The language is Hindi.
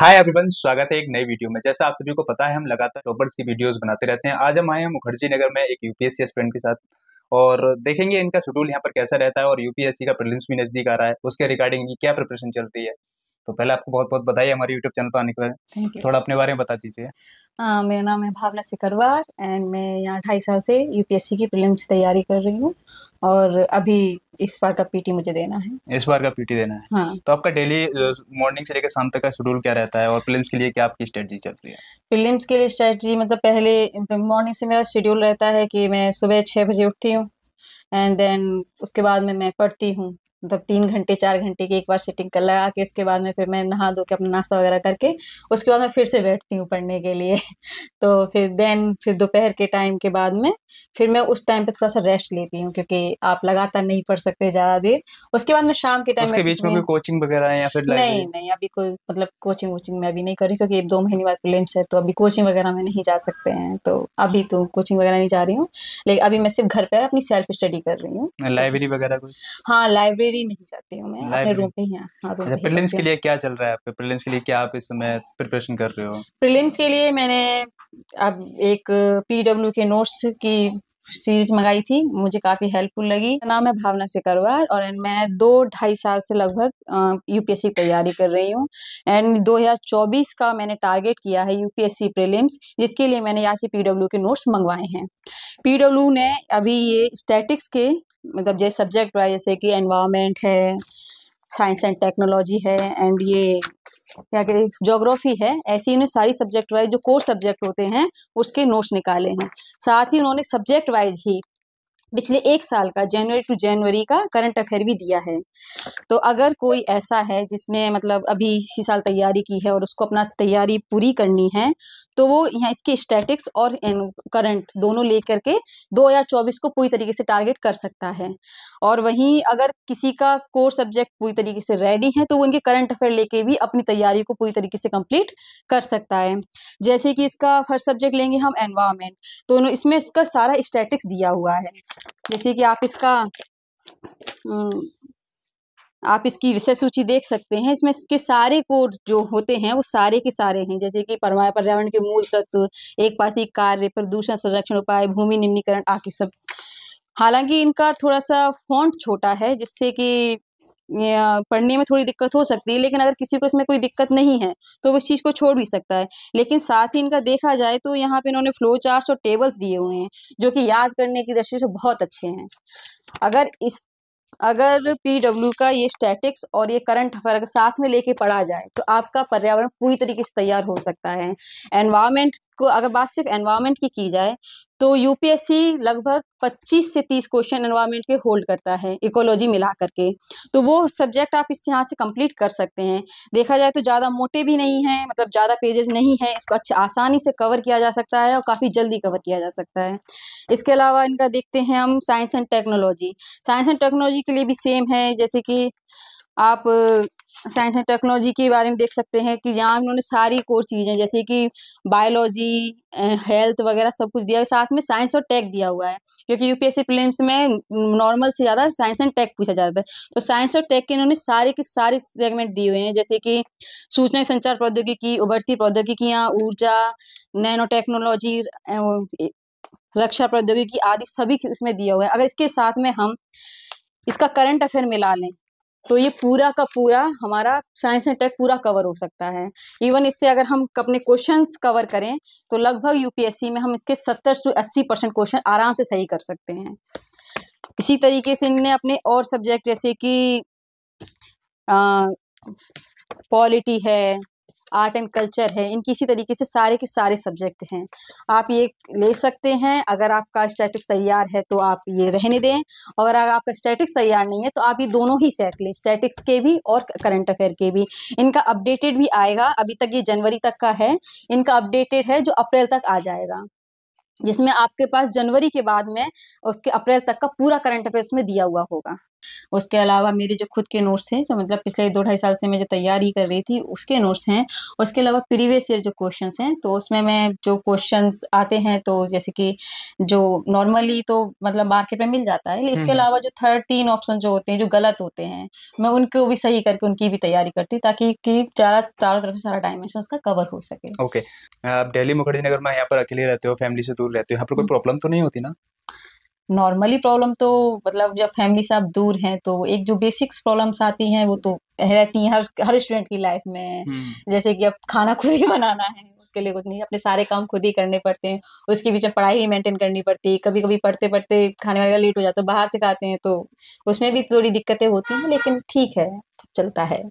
हाय एवरीवन स्वागत है एक नई वीडियो में जैसा आप सभी को पता है हम लगातार टॉपर्स की वीडियोस बनाते रहते हैं आज हम आए हैं मुखर्जी नगर में एक यूपीएससी स्टूडेंट के साथ और देखेंगे इनका शेड्यूल यहाँ पर कैसा रहता है और यूपीएससी का प्रिलिम्स भी नजदीक आ रहा है उसके रिगार्डिंग इनकी क्या प्रिपरेशन चल रही है तो पहले आपको बहुत बहुत बधाई हमारे यूट्यूब चैनल पर आने के बाद थोड़ा अपने बारे में बता दीजिए मेरा नाम है भावना सिकरवार एंड मैं यहाँ ढाई साल से यूपीएससी की प्रिलिम्स की तैयारी कर रही हूँ और अभी इस बार का पीटी मुझे देना है इस बार का पीटी देना है हाँ तो आपका डेली मॉर्निंग से लेकर शाम तक का शेड्यूल क्या रहता है और फिल्म के लिए क्या आपकी स्ट्रेटजी चल रही है फिल्म के लिए स्ट्रेटजी मतलब पहले तो मॉर्निंग से मेरा शेड्यूल रहता है कि मैं सुबह छह बजे उठती हूँ एंड देन उसके बाद में मैं पढ़ती हूँ मतलब तीन घंटे चार घंटे की एक बार सिटिंग कर लगा के उसके बाद में फिर मैं नहा धो के अपना नाश्ता वगैरह करके उसके बाद मैं फिर से बैठती हूँ पढ़ने के लिए तो फिर देन फिर दोपहर के टाइम के बाद में फिर मैं उस टाइम पे थोड़ा सा रेस्ट लेती हूँ क्योंकि आप लगातार नहीं पढ़ सकते ज़्यादा देर उसके बाद में शाम के टाइम उसके बीच में कोई कोचिंग वगैरह या फिर नहीं नहीं अभी कोई मतलब कोचिंग वोचिंग मैं अभी नहीं कर रही क्योंकि दो महीने बाद प्रेम्स है तो अभी कोचिंग वगैरह में नहीं जा सकते हैं तो अभी तो कोचिंग वगैरह नहीं जा रही हूँ लेकिन अभी मैं सिर्फ घर पे अपनी सेल्फ स्टडी कर रही हूँ लाइब्रेरी वगैरह हाँ लाइब्रेरी लाइब्रेरी नहीं जाती हूँ मैं अपने रूम पे ही हाँ, रूम अच्छा, प्रिलिम्स के लिए क्या चल रहा है आपके प्रिलिम्स के लिए क्या आप इस समय प्रिपरेशन कर रहे हो प्रिलिम्स के लिए मैंने अब एक पीडब्ल्यू के नोट्स की सीरीज मंगाई थी मुझे काफी हेल्पफुल लगी नाम है भावना से करवार और मैं दो ढाई साल से लगभग यूपीएससी तैयारी कर रही हूँ एंड 2024 का मैंने टारगेट किया है यूपीएससी प्रीलिम्स जिसके लिए मैंने यहाँ से पीडब्ल्यू के नोट्स मंगवाए हैं पीडब्ल्यू ने अभी ये स्टैटिक्स के मतलब जैसे सब्जेक्ट वाइज जैसे कि एनवायरनमेंट है साइंस एंड टेक्नोलॉजी है एंड ये क्या कहते जोग्राफी है ऐसे ही सारी सब्जेक्ट वाइज जो कोर्स सब्जेक्ट होते हैं उसके नोट्स निकाले हैं साथ ही उन्होंने सब्जेक्ट वाइज ही पिछले एक साल का जनवरी टू जनवरी का करंट अफेयर भी दिया है तो अगर कोई ऐसा है जिसने मतलब अभी इसी साल तैयारी की है और उसको अपना तैयारी पूरी करनी है तो वो यहाँ इसके स्टैटिक्स और करंट दोनों लेकर के दो चौबीस को पूरी तरीके से टारगेट कर सकता है और वहीं अगर किसी का कोर सब्जेक्ट पूरी तरीके से रेडी है तो वो उनके करंट अफेयर लेके भी अपनी तैयारी को पूरी तरीके से कम्प्लीट कर सकता है जैसे कि इसका फर्स्ट सब्जेक्ट लेंगे हम एनवायरमेंट तो इसमें इसका सारा स्टैटिक्स दिया हुआ है जैसे कि आप इसका आप इसकी विषय सूची देख सकते हैं इसमें इसके सारे कोड जो होते हैं वो सारे के सारे हैं जैसे कि पर्यावरण के मूल तत्व एक पासी कार्य प्रदूषण संरक्षण उपाय भूमि निम्नीकरण आके सब हालांकि इनका थोड़ा सा फॉन्ट छोटा है जिससे कि पढ़ने में थोड़ी दिक्कत हो सकती है लेकिन अगर किसी को इसमें कोई दिक्कत नहीं है तो वो इस चीज़ को छोड़ भी सकता है लेकिन साथ ही इनका देखा जाए तो यहाँ पे इन्होंने फ्लो चार्ट और टेबल्स दिए हुए हैं जो कि याद करने की दृष्टि से बहुत अच्छे हैं अगर इस अगर पीडब्ल्यू का ये स्टैटिक्स और ये करंट अफेयर अगर साथ में लेके पढ़ा जाए तो आपका पर्यावरण पूरी तरीके से तैयार हो सकता है एनवायरमेंट को अगर बात सिर्फ एनवायरमेंट की की जाए तो यूपीएससी लगभग 25 से 30 क्वेश्चन एनवायरमेंट के होल्ड करता है इकोलॉजी मिला करके तो वो सब्जेक्ट आप इस यहाँ से कंप्लीट कर सकते हैं देखा जाए तो ज़्यादा मोटे भी नहीं हैं मतलब ज़्यादा पेजेस नहीं हैं इसको अच्छा आसानी से कवर किया जा सकता है और काफ़ी जल्दी कवर किया जा सकता है इसके अलावा इनका देखते हैं हम science and technology science and technology के लिए भी सेम है जैसे कि आप साइंस एंड टेक्नोलॉजी के बारे में देख सकते हैं कि यहाँ उन्होंने सारी कोर चीज़ें जैसे कि बायोलॉजी हेल्थ वगैरह सब कुछ दिया साथ में साइंस और टेक दिया हुआ है क्योंकि यूपीएससी प्रीलिम्स में नॉर्मल से ज़्यादा साइंस एंड टेक पूछा जाता है तो साइंस और टेक के इन्होंने सारे के सारे सेगमेंट दिए हुए हैं जैसे कि सूचना संचार प्रौद्योगिकी उभरती प्रौद्योगिकियाँ ऊर्जा नैनो टेक्नोलॉजी रक्षा प्रौद्योगिकी आदि सभी इसमें दिया हुआ है अगर इसके साथ में हम इसका करंट अफेयर मिला लें तो ये पूरा का पूरा हमारा साइंस एंड टेक पूरा कवर हो सकता है इवन इससे अगर हम अपने क्वेश्चंस कवर करें तो लगभग यूपीएससी में हम इसके सत्तर टू अस्सी परसेंट क्वेश्चन आराम से सही कर सकते हैं इसी तरीके से इनने अपने और सब्जेक्ट जैसे कि पॉलिटी है आर्ट एंड कल्चर है इनकी इसी तरीके से सारे के सारे सब्जेक्ट हैं आप ये ले सकते हैं अगर आपका स्टैटिक्स तैयार है तो आप ये रहने दें और अगर आपका स्टैटिक्स तैयार नहीं है तो आप ये दोनों ही सेट लें स्टैटिक्स के भी और करंट अफेयर के भी इनका अपडेटेड भी आएगा अभी तक ये जनवरी तक का है इनका अपडेटेड है जो अप्रैल तक आ जाएगा जिसमें आपके पास जनवरी के बाद में उसके अप्रैल तक का पूरा करंट अफेयर उसमें दिया हुआ होगा उसके अलावा मेरे जो खुद के नोट्स हैं जो मतलब पिछले दो ढाई साल से मैं जो तैयारी कर रही थी उसके नोट्स हैं उसके अलावा प्रीवियस ईयर जो क्वेश्चन हैं तो उसमें मैं जो क्वेश्चन आते हैं तो जैसे कि जो नॉर्मली तो मतलब मार्केट में मिल जाता है इसके हम्म, हम्म। अलावा जो थर्ड तीन ऑप्शन जो होते हैं जो गलत होते हैं मैं उनको भी सही करके उनकी भी तैयारी करती ताकि कि चारों तरफ से सारा डायमेंशन का कवर हो सके ओके आप डेली मुखर्जी नगर में यहाँ पर अकेले रहते हो फैमिली से दूर रहते हो यहाँ पर कोई प्रॉब्लम हम्म। तो नहीं होती ना नॉर्मली प्रॉब्लम तो मतलब जब फैमिली से आप दूर हैं तो एक जो बेसिक्स प्रॉब्लम्स आती हैं वो तो रहती हैं हर हर स्टूडेंट की लाइफ में हम्म। जैसे कि अब खाना खुद ही बनाना है उसके लिए कुछ नहीं अपने सारे काम खुद ही करने पड़ते हैं उसके बीच में पढ़ाई ही मेंटेन करनी पड़ती है कभी कभी पढ़ते पढ़ते खाने वाले लेट हो जाता है बाहर से खाते हैं तो उसमें भी थोड़ी दिक्कतें होती हैं लेकिन ठीक है चलता है